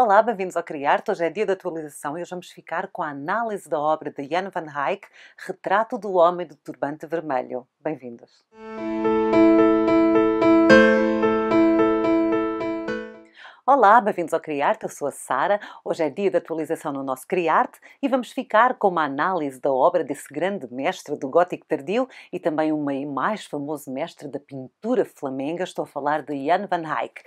Olá, bem-vindos ao Criarte. Hoje é dia da atualização e hoje vamos ficar com a análise da obra de Jan van Eyck, Retrato do Homem do Turbante Vermelho. Bem-vindos. Olá, bem-vindos ao Criarte, eu sou a Sara. Hoje é dia de atualização no nosso Criarte e vamos ficar com uma análise da obra desse grande mestre do gótico tardio e também o mais famoso mestre da pintura flamenga, estou a falar de Jan van Eyck.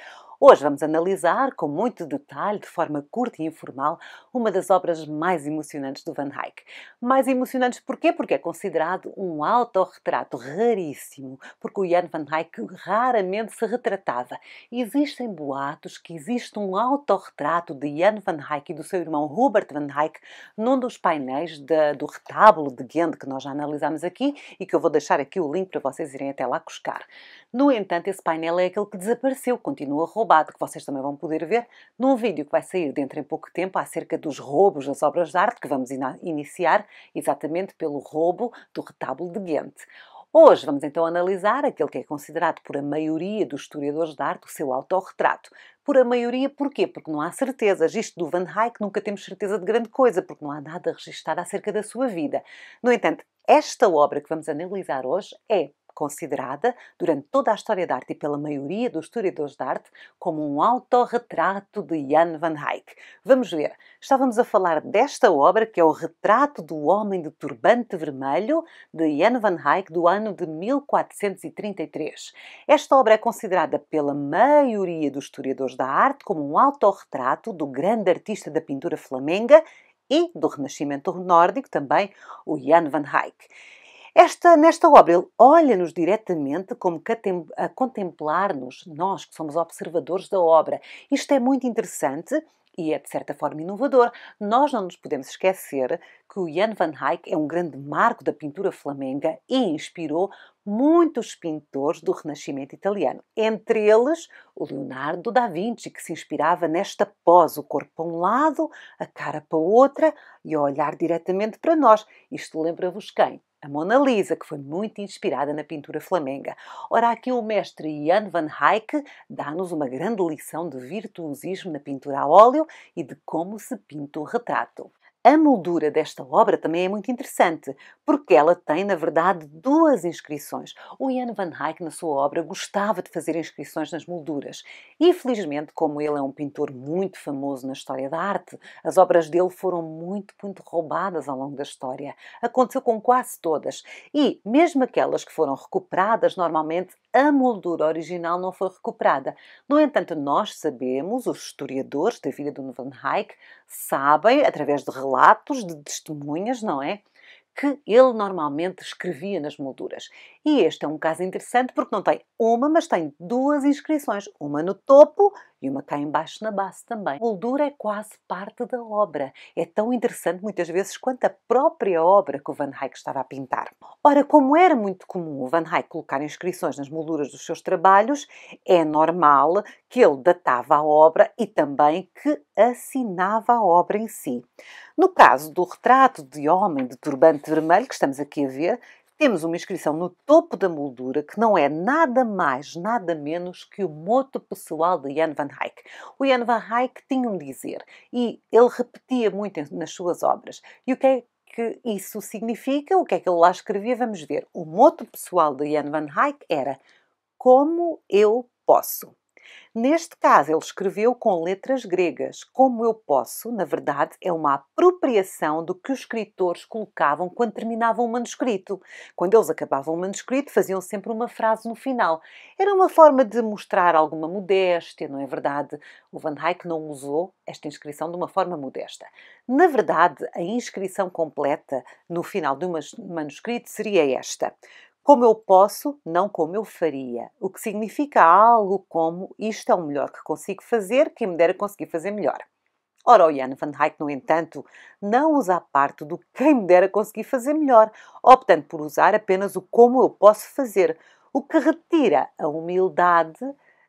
Hoje vamos analisar com muito detalhe, de forma curta e informal, uma das obras mais emocionantes do Van Eyck. Mais emocionantes porquê? Porque é considerado um autorretrato raríssimo, porque o Jan Van Eyck raramente se retratava. Existem boatos que existe um autorretrato de Jan Van Eyck e do seu irmão Hubert Van Eyck num dos painéis de, do retábulo de Ghent que nós já analisámos aqui e que eu vou deixar aqui o link para vocês irem até lá buscar. No entanto, esse painel é aquele que desapareceu, continua roubado, que vocês também vão poder ver num vídeo que vai sair dentro em pouco tempo acerca dos roubos das obras de arte, que vamos in iniciar exatamente pelo roubo do retábulo de Ghent. Hoje vamos então analisar aquele que é considerado por a maioria dos historiadores de arte o seu autorretrato. Por a maioria, porquê? Porque não há certezas. Isto do Van Eyck nunca temos certeza de grande coisa, porque não há nada a acerca da sua vida. No entanto, esta obra que vamos analisar hoje é considerada, durante toda a história da arte e pela maioria dos historiadores de arte, como um autorretrato de Jan van Eyck. Vamos ver, estávamos a falar desta obra, que é o Retrato do Homem de Turbante Vermelho, de Jan van Eyck, do ano de 1433. Esta obra é considerada pela maioria dos historiadores da arte como um autorretrato do grande artista da pintura flamenga e do Renascimento nórdico também, o Jan van Eyck. Esta, nesta obra, ele olha-nos diretamente como a contemplar-nos, nós que somos observadores da obra. Isto é muito interessante e é, de certa forma, inovador. Nós não nos podemos esquecer que o Jan van Eyck é um grande marco da pintura flamenga e inspirou muitos pintores do Renascimento italiano, entre eles o Leonardo da Vinci, que se inspirava nesta pose, o corpo para um lado, a cara para outra e a olhar diretamente para nós. Isto lembra-vos quem? a Mona Lisa, que foi muito inspirada na pintura flamenga. Ora, aqui o mestre Jan van Eyck dá-nos uma grande lição de virtuosismo na pintura a óleo e de como se pinta o retrato. A moldura desta obra também é muito interessante, porque ela tem, na verdade, duas inscrições. O Jan van Eyck, na sua obra, gostava de fazer inscrições nas molduras. E, felizmente, como ele é um pintor muito famoso na história da arte, as obras dele foram muito, muito roubadas ao longo da história. Aconteceu com quase todas. E, mesmo aquelas que foram recuperadas, normalmente a moldura original não foi recuperada. No entanto, nós sabemos, os historiadores da vida do Van Eyck, sabem, através de relatos, de testemunhas, não é? que ele normalmente escrevia nas molduras. E este é um caso interessante porque não tem uma, mas tem duas inscrições, uma no topo e uma cá embaixo na base também. A moldura é quase parte da obra. É tão interessante muitas vezes quanto a própria obra que o Van Eyck estava a pintar. Ora, como era muito comum o Van Eyck colocar inscrições nas molduras dos seus trabalhos, é normal que ele datava a obra e também que assinava a obra em si. No caso do retrato de homem de turbante vermelho que estamos aqui a ver, temos uma inscrição no topo da moldura que não é nada mais, nada menos que o moto pessoal de Jan van Eyck. O Jan van Eyck tinha um dizer e ele repetia muito nas suas obras. E o que é que isso significa? O que é que ele lá escrevia? Vamos ver. O moto pessoal de Jan van Eyck era como eu posso. Neste caso, ele escreveu com letras gregas. Como eu posso, na verdade, é uma apropriação do que os escritores colocavam quando terminavam o um manuscrito. Quando eles acabavam o um manuscrito, faziam sempre uma frase no final. Era uma forma de mostrar alguma modéstia, não é verdade? O Van Eyck não usou esta inscrição de uma forma modesta. Na verdade, a inscrição completa no final de um manuscrito seria esta: como eu posso, não como eu faria. O que significa algo como isto é o melhor que consigo fazer, quem me dera conseguir fazer melhor. Ora, o Jan van Eyck, no entanto, não usa a parte do quem me dera conseguir fazer melhor, optando por usar apenas o como eu posso fazer, o que retira a humildade,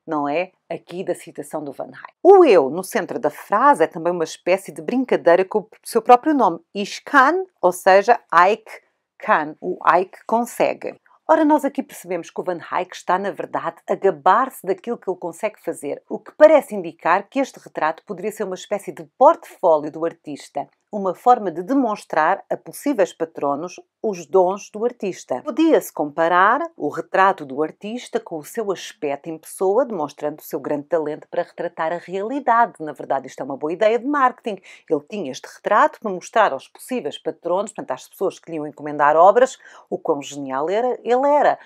não é? Aqui da citação do Van Eyck. O eu, no centro da frase, é também uma espécie de brincadeira com o seu próprio nome, Ishkan, ou seja, Ike. can, o Ike consegue. Ora, nós aqui percebemos que o Van Eyck está, na verdade, a gabar-se daquilo que ele consegue fazer, o que parece indicar que este retrato poderia ser uma espécie de portfólio do artista, uma forma de demonstrar a possíveis patronos os dons do artista. Podia-se comparar o retrato do artista com o seu aspecto em pessoa, demonstrando o seu grande talento para retratar a realidade. Na verdade, isto é uma boa ideia de marketing. Ele tinha este retrato para mostrar aos possíveis patronos, portanto, às pessoas que lhe iam encomendar obras, o quão genial era, ele era.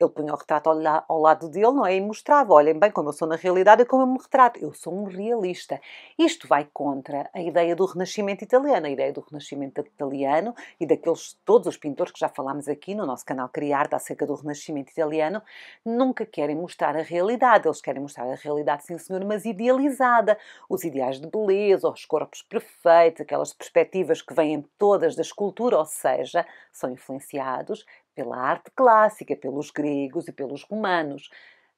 Ele punha o retrato ao, la ao lado dele, não é? E mostrava: olhem bem como eu sou na realidade e como eu me retrato. Eu sou um realista. Isto vai contra a ideia do Renascimento italiano, a ideia do Renascimento italiano e daqueles todos os pintores que já falámos aqui no nosso canal Criarte acerca do Renascimento italiano. Nunca querem mostrar a realidade. Eles querem mostrar a realidade, sim senhor, mas idealizada. Os ideais de beleza, os corpos perfeitos, aquelas perspectivas que vêm todas da escultura, ou seja, são influenciados pela arte clássica, pelos gregos e pelos romanos.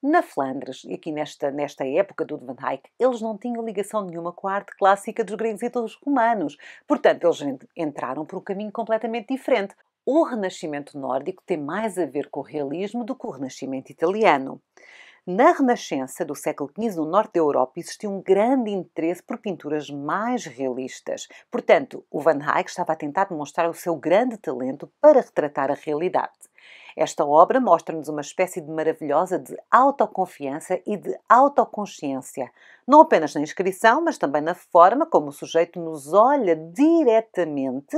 Na Flandres, e aqui nesta, nesta época do Van Eyck, eles não tinham ligação nenhuma com a arte clássica dos gregos e dos romanos. Portanto, eles entraram por um caminho completamente diferente. O Renascimento nórdico tem mais a ver com o realismo do que o Renascimento italiano. Na Renascença do século XV, no norte da Europa, existia um grande interesse por pinturas mais realistas. Portanto, o Van Eyck estava a tentar demonstrar o seu grande talento para retratar a realidade. Esta obra mostra-nos uma espécie de maravilhosa de autoconfiança e de autoconsciência, não apenas na inscrição, mas também na forma como o sujeito nos olha diretamente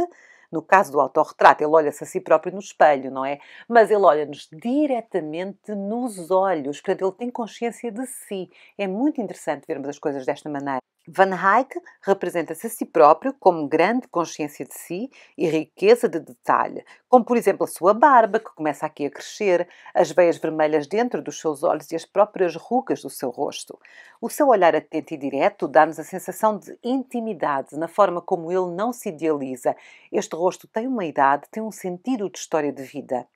no caso do autorretrato, ele olha-se a si próprio no espelho, não é? Mas ele olha-nos diretamente nos olhos, portanto, ele tem consciência de si. É muito interessante vermos as coisas desta maneira. Van Eyck representa-se a si próprio como grande consciência de si e riqueza de detalhe, como por exemplo a sua barba, que começa aqui a crescer, as veias vermelhas dentro dos seus olhos e as próprias rugas do seu rosto. O seu olhar atento e direto dá-nos a sensação de intimidade na forma como ele não se idealiza. Este rosto tem uma idade, tem um sentido de história de vida.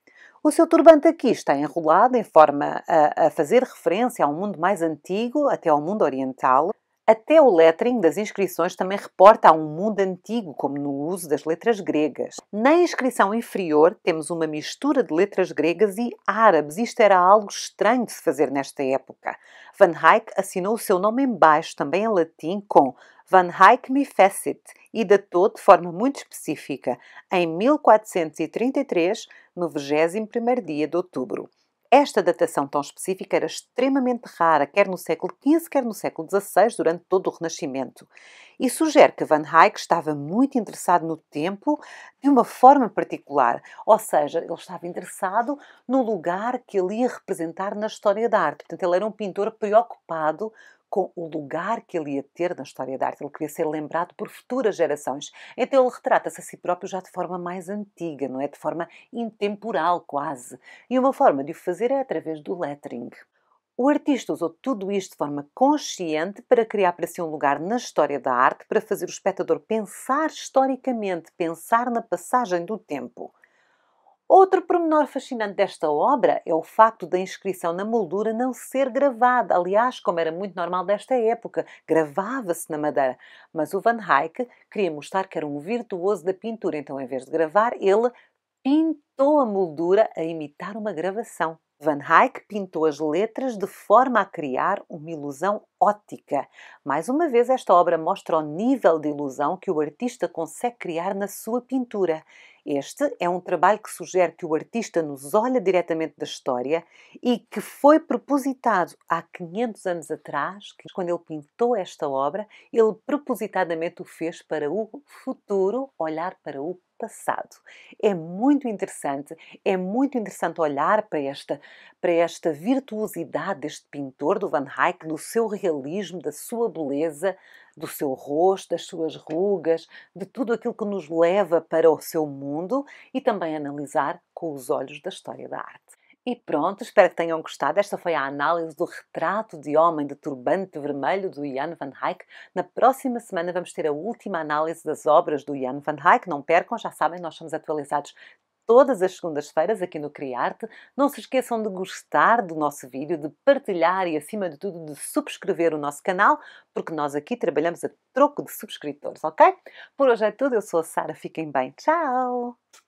O seu turbante aqui está enrolado em forma a, a fazer referência a um mundo mais antigo, até ao mundo oriental. Até o lettering das inscrições também reporta a um mundo antigo, como no uso das letras gregas. Na inscrição inferior temos uma mistura de letras gregas e árabes. Isto era algo estranho de se fazer nesta época. Van Eyck assinou o seu nome embaixo, também em latim, com Van Eyck me fecit e datou de forma muito específica, em 1433, no 21 dia de outubro. Esta datação tão específica era extremamente rara, quer no século XV, quer no século XVI, durante todo o Renascimento, e sugere que Van Eyck estava muito interessado no tempo de uma forma particular, ou seja, ele estava interessado no lugar que ele ia representar na história da arte. Portanto, ele era um pintor preocupado com o lugar que ele ia ter na história da arte. Ele queria ser lembrado por futuras gerações. Então ele retrata-se a si próprio já de forma mais antiga, não é? De forma intemporal, quase. E uma forma de o fazer é através do lettering. O artista usou tudo isto de forma consciente para criar para si um lugar na história da arte, para fazer o espectador pensar historicamente, pensar na passagem do tempo. Outro pormenor fascinante desta obra é o facto da inscrição na moldura não ser gravada. Aliás, como era muito normal desta época, gravava-se na madeira. Mas o Van Hayek queria mostrar que era um virtuoso da pintura, então em vez de gravar, ele pintou a moldura a imitar uma gravação. Van Hayek pintou as letras de forma a criar uma ilusão ótica. Mais uma vez, esta obra mostra o nível de ilusão que o artista consegue criar na sua pintura. Este é um trabalho que sugere que o artista nos olha diretamente da história e que foi propositado há 500 anos atrás, quando ele pintou esta obra, ele propositadamente o fez para o futuro olhar para o passado. É muito interessante, é muito interessante olhar para esta, para esta virtuosidade deste pintor, do Van Eyck, do seu realismo, da sua beleza, do seu rosto, das suas rugas, de tudo aquilo que nos leva para o seu mundo e também analisar com os olhos da história da arte. E pronto, espero que tenham gostado. Esta foi a análise do retrato de homem de turbante vermelho do Jan van Eyck. Na próxima semana vamos ter a última análise das obras do Jan van Eyck. Não percam, já sabem, nós somos atualizados todas as segundas-feiras aqui no Criarte. Não se esqueçam de gostar do nosso vídeo, de partilhar e, acima de tudo, de subscrever o nosso canal, porque nós aqui trabalhamos a troco de subscritores, ok? Por hoje é tudo. Eu sou a Sara. Fiquem bem. Tchau!